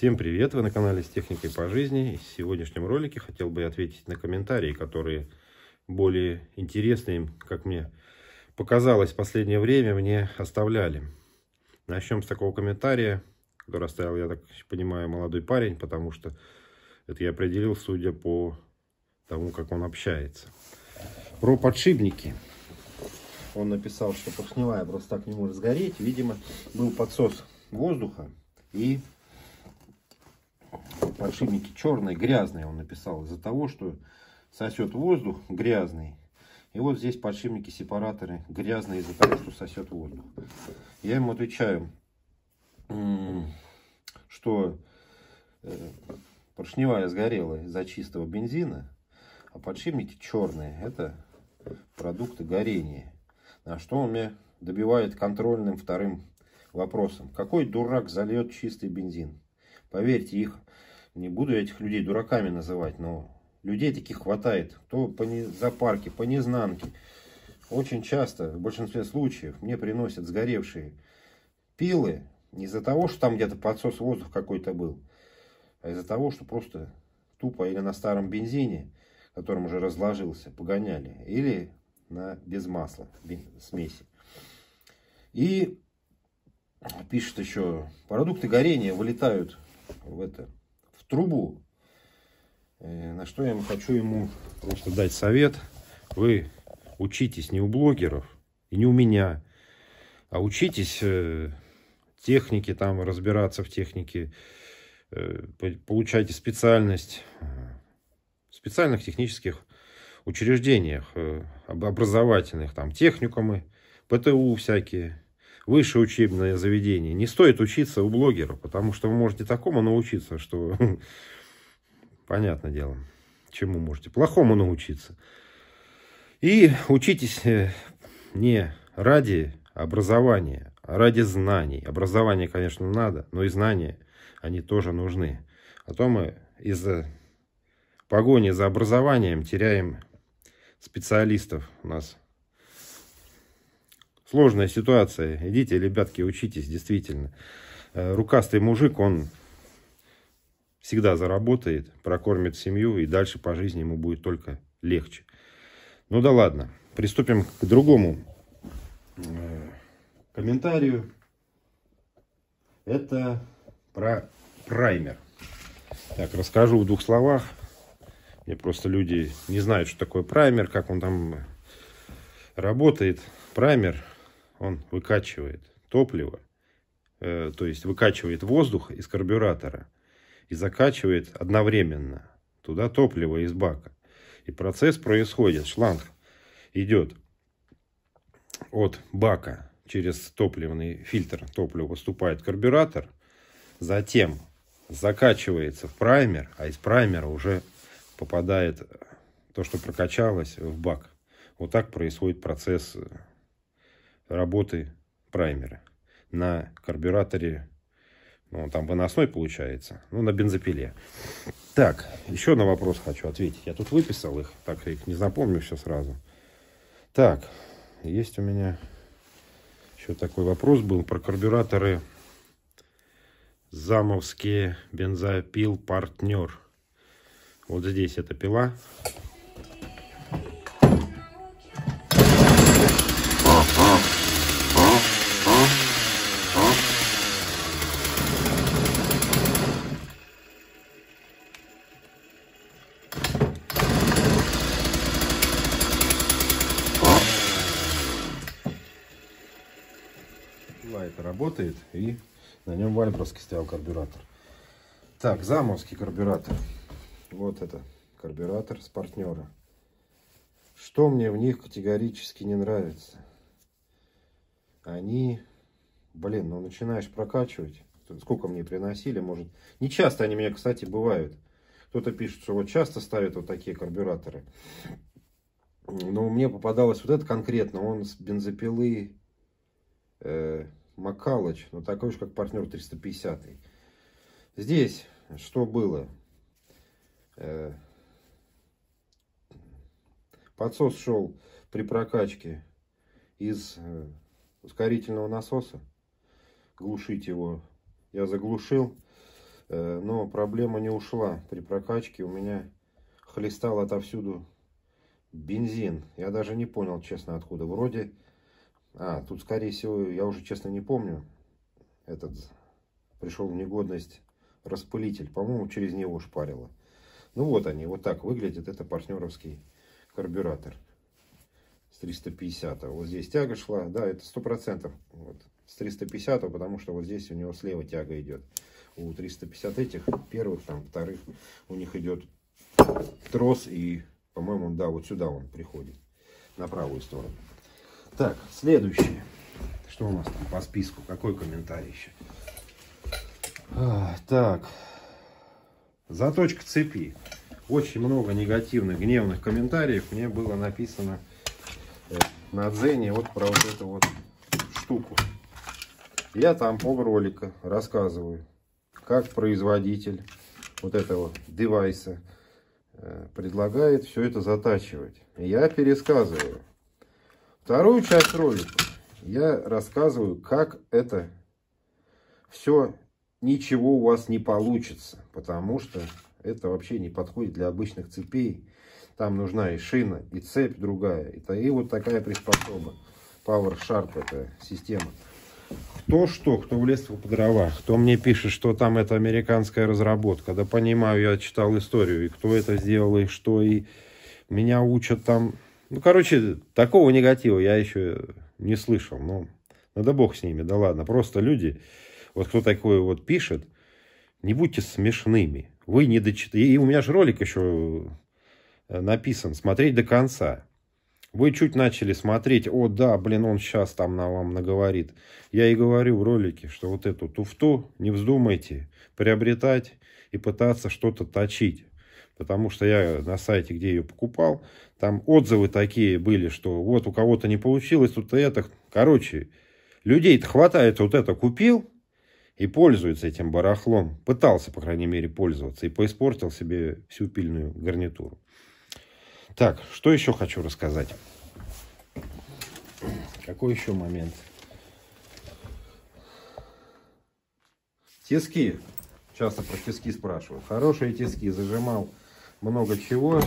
Всем привет! Вы на канале с техникой по жизни. в сегодняшнем ролике хотел бы ответить на комментарии, которые более интересные, как мне показалось в последнее время, мне оставляли. Начнем с такого комментария, который оставил, я так понимаю, молодой парень, потому что это я определил, судя по тому, как он общается. Про подшипники. Он написал, что поршневая просто так не может сгореть. Видимо, был подсос воздуха и Подшипники черные, грязные, он написал, из-за того, что сосет воздух, грязный. И вот здесь подшипники-сепараторы грязные из-за того, что сосет воздух. Я ему отвечаю, что э, поршневая сгорела из-за чистого бензина, а подшипники черные. Это продукты горения. На что он меня добивает контрольным вторым вопросом. Какой дурак зальет чистый бензин? Поверьте, их не буду я этих людей дураками называть, но людей таких хватает. То по не... за по незнанке. Очень часто, в большинстве случаев, мне приносят сгоревшие пилы не из-за того, что там где-то подсос воздух какой-то был, а из-за того, что просто тупо или на старом бензине, которым уже разложился, погоняли, или на без масла смеси. И пишет еще, продукты горения вылетают в это трубу. Э, на что я хочу ему просто дать совет. Вы учитесь не у блогеров и не у меня, а учитесь э, технике, там разбираться в технике, э, получайте специальность в специальных технических учреждениях образовательных, там техникумы, ПТУ всякие, высшее учебное заведение. Не стоит учиться у блогера, потому что вы можете такому научиться, что... Понятное дело, чему можете. Плохому научиться. И учитесь э, не ради образования, а ради знаний. Образование, конечно, надо, но и знания, они тоже нужны. А то мы из-за погони за образованием теряем специалистов. У нас сложная ситуация. Идите, ребятки, учитесь, действительно. Э, рукастый мужик, он всегда заработает, прокормит семью, и дальше по жизни ему будет только легче. Ну да ладно, приступим к другому э, комментарию. Это про праймер. Так, расскажу в двух словах. Мне просто люди не знают, что такое праймер, как он там работает. Праймер он выкачивает топливо, э, то есть выкачивает воздух из карбюратора и закачивает одновременно туда топливо из бака. И процесс происходит. Шланг идет от бака через топливный фильтр топливо поступает в карбюратор, затем закачивается в праймер, а из праймера уже попадает то, что прокачалось в бак. Вот так происходит процесс э, работы праймера на карбюраторе, ну, там выносной получается, ну, на бензопиле. Так, еще на вопрос хочу ответить. Я тут выписал их, так я их не запомню все сразу. Так, есть у меня еще такой вопрос был про карбюраторы замовские бензопил партнер. Вот здесь эта пила, это работает, и на нем вальбровский стоял карбюратор. Так, замовский карбюратор. Вот это карбюратор с партнера. Что мне в них категорически не нравится? Они, блин, ну начинаешь прокачивать. Сколько мне приносили, может... Не часто они меня, кстати, бывают. Кто-то пишет, что вот часто ставят вот такие карбюраторы. Но мне попадалось вот этот конкретно. Он с бензопилы... Э, Макалыч, но такой же, как партнер 350. -й. Здесь что было? Э, подсос шел при прокачке из э, ускорительного насоса. Глушить его я заглушил, э, но проблема не ушла. При прокачке у меня хлестал отовсюду бензин. Я даже не понял, честно, откуда. Вроде а, тут, скорее всего, я уже честно не помню, этот пришел в негодность распылитель. По-моему, через него шпарило. Ну вот они, вот так выглядит. Это партнеровский карбюратор с 350 -го. Вот здесь тяга шла, да, это 100%. Вот, с 350 потому что вот здесь у него слева тяга идет. У 350 этих первых, там, вторых, у них идет трос и, по-моему, да, вот сюда он приходит, на правую сторону. Так, следующее. Что у нас там по списку? Какой комментарий еще? А, так. Заточка цепи. Очень много негативных, гневных комментариев мне было написано э, на Дзене вот про вот эту вот штуку. Я там полролика рассказываю, как производитель вот этого девайса э, предлагает все это затачивать. Я пересказываю Вторую часть ролика я рассказываю, как это все ничего у вас не получится, потому что это вообще не подходит для обычных цепей. Там нужна и шина, и цепь другая, это и вот такая приспособа. Power Sharp это система. Кто что, кто влез в дрова, кто мне пишет, что там это американская разработка. Да понимаю, я читал историю, и кто это сделал, и что, и меня учат там ну, короче, такого негатива я еще не слышал. Но надо бог с ними, да ладно. Просто люди, вот кто такое вот пишет, не будьте смешными. Вы не дочитаете. И у меня же ролик еще э, написан. Смотреть до конца. Вы чуть начали смотреть, о да, блин, он сейчас там на вам наговорит. Я и говорю в ролике, что вот эту туфту не вздумайте приобретать и пытаться что-то точить потому что я на сайте, где ее покупал, там отзывы такие были, что вот у кого-то не получилось, тут это, короче, людей-то хватает, вот это купил и пользуется этим барахлом, пытался, по крайней мере, пользоваться и поиспортил себе всю пильную гарнитуру. Так, что еще хочу рассказать? Какой еще момент? Тиски. Часто про тиски спрашивают. Хорошие тиски зажимал много чего.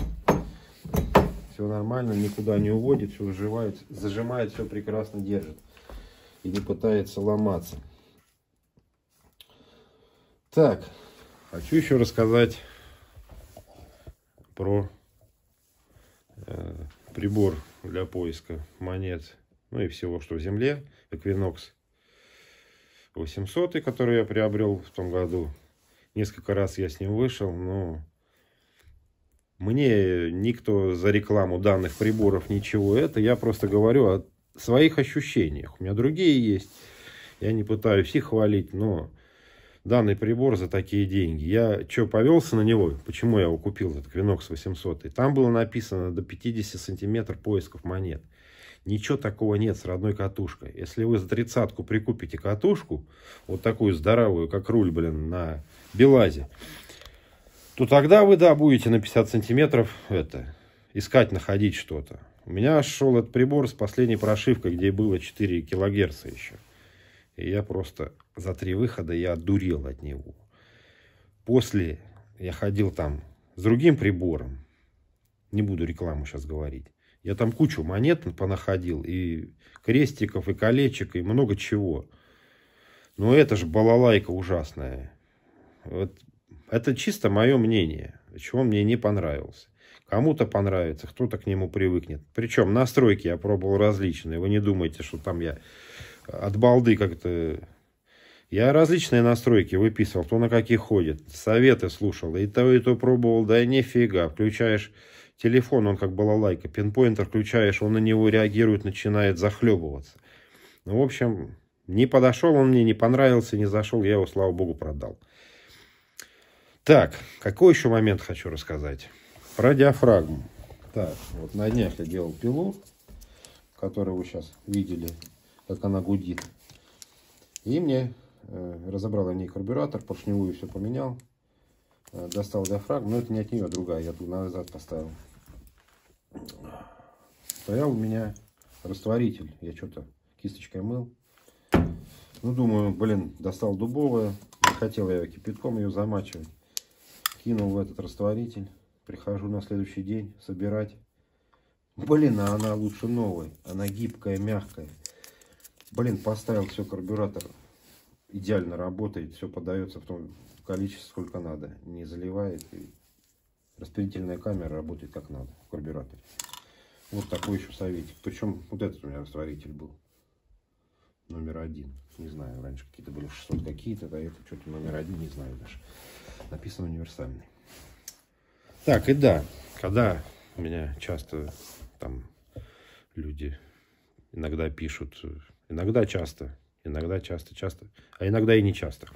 Все нормально, никуда не уводит, все заживает, зажимает, все прекрасно держит. И не пытается ломаться. Так, хочу еще рассказать про э, прибор для поиска монет, ну и всего, что в земле, Equinox 800, который я приобрел в том году. Несколько раз я с ним вышел, но мне никто за рекламу данных приборов ничего это. Я просто говорю о своих ощущениях. У меня другие есть. Я не пытаюсь их хвалить, но данный прибор за такие деньги. Я что, повелся на него? Почему я его купил, этот Quinox 800? И там было написано до 50 сантиметров поисков монет. Ничего такого нет с родной катушкой. Если вы за тридцатку прикупите катушку, вот такую здоровую, как руль, блин, на Белазе, то тогда вы, да, будете на 50 сантиметров это, искать, находить что-то. У меня шел этот прибор с последней прошивкой, где было 4 килогерца еще. И я просто за три выхода я дурил от него. После я ходил там с другим прибором. Не буду рекламу сейчас говорить. Я там кучу монет понаходил. И крестиков, и колечек, и много чего. Но это же балалайка ужасная. Вот это чисто мое мнение, чего мне не понравился. Кому-то понравится, кто-то к нему привыкнет. Причем настройки я пробовал различные. Вы не думайте, что там я э, от балды как-то... Я различные настройки выписывал, кто на какие ходит. Советы слушал. И то, и то пробовал. Да и нифига. Включаешь телефон, он как была балалайка. Пинпоинтер включаешь, он на него реагирует, начинает захлебываться. Ну, в общем, не подошел он мне, не понравился, не зашел. Я его, слава богу, продал. Так, какой еще момент хочу рассказать? Про диафрагму. Так, вот на днях я делал пилу, которую вы сейчас видели, как она гудит. И мне э, разобрал я ней карбюратор, поршневую все поменял. Э, достал диафрагму, но это не от нее, а другая, я тут назад поставил. Стоял у меня растворитель, я что-то кисточкой мыл. Ну, думаю, блин, достал дубовое, хотел я кипятком ее замачивать кинул в этот растворитель, прихожу на следующий день собирать. Блин, а она лучше новой, она гибкая, мягкая. Блин, поставил все карбюратор, идеально работает, все подается в том количестве, сколько надо. Не заливает, и распределительная камера работает как надо в карбюраторе. Вот такой еще советик. Причем вот этот у меня растворитель был. Номер один. Не знаю, раньше какие-то были 600 какие-то, а это что-то номер один, не знаю даже написан универсальный. Так, и да, когда меня часто там люди иногда пишут, иногда часто, иногда часто, часто, а иногда и не часто.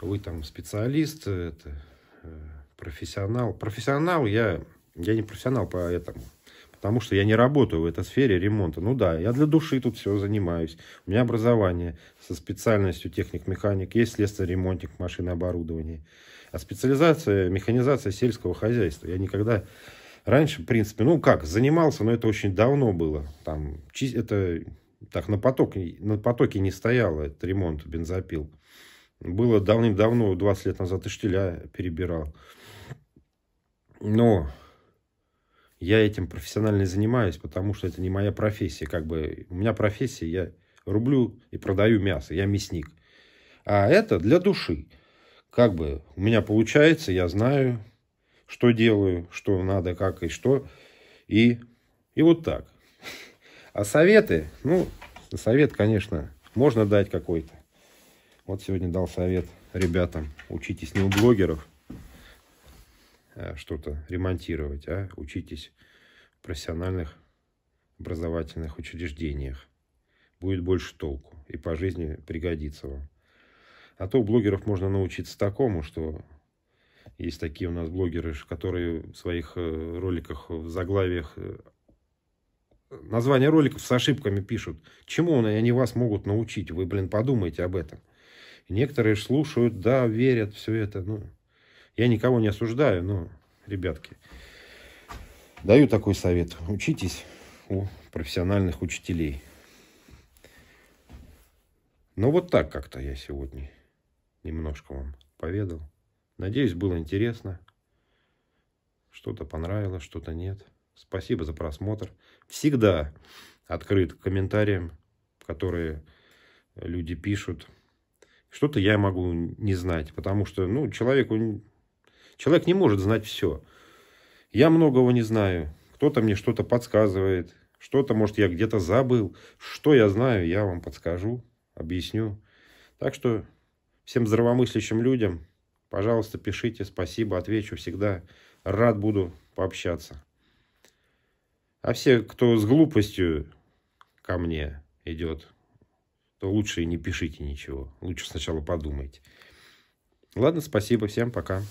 Вы там специалист, это, э, профессионал. Профессионал я, я не профессионал по этому, потому что я не работаю в этой сфере ремонта. Ну да, я для души тут все занимаюсь. У меня образование со специальностью техник-механик, есть слесарь-ремонтник машинооборудования. оборудования а специализация, механизация сельского хозяйства. Я никогда раньше, в принципе, ну как, занимался, но это очень давно было. Там, это так на, поток, на потоке не стояло этот ремонт бензопил. Было давным-давно, 20 лет назад и штиля перебирал. Но я этим профессионально не занимаюсь, потому что это не моя профессия. Как бы у меня профессия, я рублю и продаю мясо, я мясник. А это для души как бы у меня получается, я знаю, что делаю, что надо, как и что. И, и вот так. А советы, ну, совет, конечно, можно дать какой-то. Вот сегодня дал совет ребятам, учитесь не у блогеров а что-то ремонтировать, а учитесь в профессиональных образовательных учреждениях. Будет больше толку и по жизни пригодится вам. А то у блогеров можно научиться такому, что есть такие у нас блогеры, которые в своих э, роликах, э, в заглавиях э, названия роликов с ошибками пишут. Чему они вас могут научить? Вы, блин, подумайте об этом. некоторые слушают, да, верят, все это. Ну, я никого не осуждаю, но, ребятки, даю такой совет. Учитесь у профессиональных учителей. Ну, вот так как-то я сегодня немножко вам поведал. Надеюсь, было интересно. Что-то понравилось, что-то нет. Спасибо за просмотр. Всегда открыт комментариям, которые люди пишут. Что-то я могу не знать, потому что ну, человеку, человек не может знать все. Я многого не знаю. Кто-то мне что-то подсказывает, что-то, может, я где-то забыл. Что я знаю, я вам подскажу, объясню. Так что всем здравомыслящим людям. Пожалуйста, пишите, спасибо, отвечу всегда. Рад буду пообщаться. А все, кто с глупостью ко мне идет, то лучше и не пишите ничего. Лучше сначала подумайте. Ладно, спасибо, всем пока.